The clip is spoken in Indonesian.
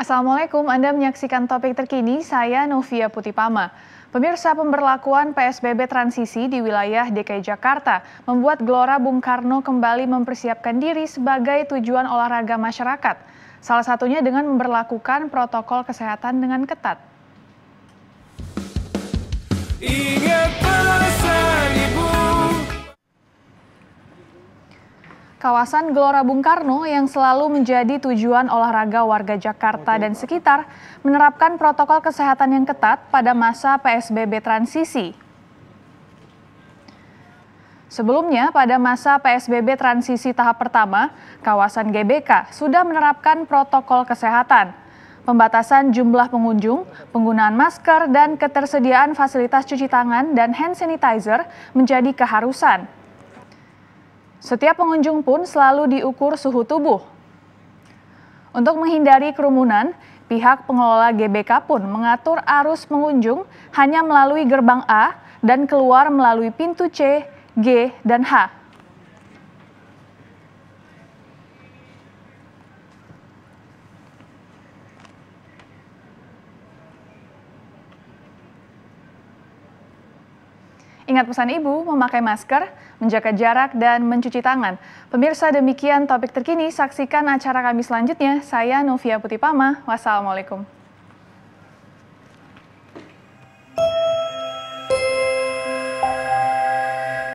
Assalamualaikum, Anda menyaksikan topik terkini, saya Novia Putipama. Pemirsa pemberlakuan PSBB transisi di wilayah DKI Jakarta membuat Gelora Bung Karno kembali mempersiapkan diri sebagai tujuan olahraga masyarakat. Salah satunya dengan memperlakukan protokol kesehatan dengan ketat. Kawasan Gelora Bung Karno yang selalu menjadi tujuan olahraga warga Jakarta dan sekitar menerapkan protokol kesehatan yang ketat pada masa PSBB transisi. Sebelumnya, pada masa PSBB transisi tahap pertama, kawasan GBK sudah menerapkan protokol kesehatan. Pembatasan jumlah pengunjung, penggunaan masker, dan ketersediaan fasilitas cuci tangan dan hand sanitizer menjadi keharusan. Setiap pengunjung pun selalu diukur suhu tubuh. Untuk menghindari kerumunan, pihak pengelola GBK pun mengatur arus pengunjung hanya melalui gerbang A dan keluar melalui pintu C, G, dan H. Ingat pesan ibu, memakai masker, menjaga jarak, dan mencuci tangan. Pemirsa demikian topik terkini, saksikan acara kami selanjutnya. Saya Novia Putipama, wassalamualaikum.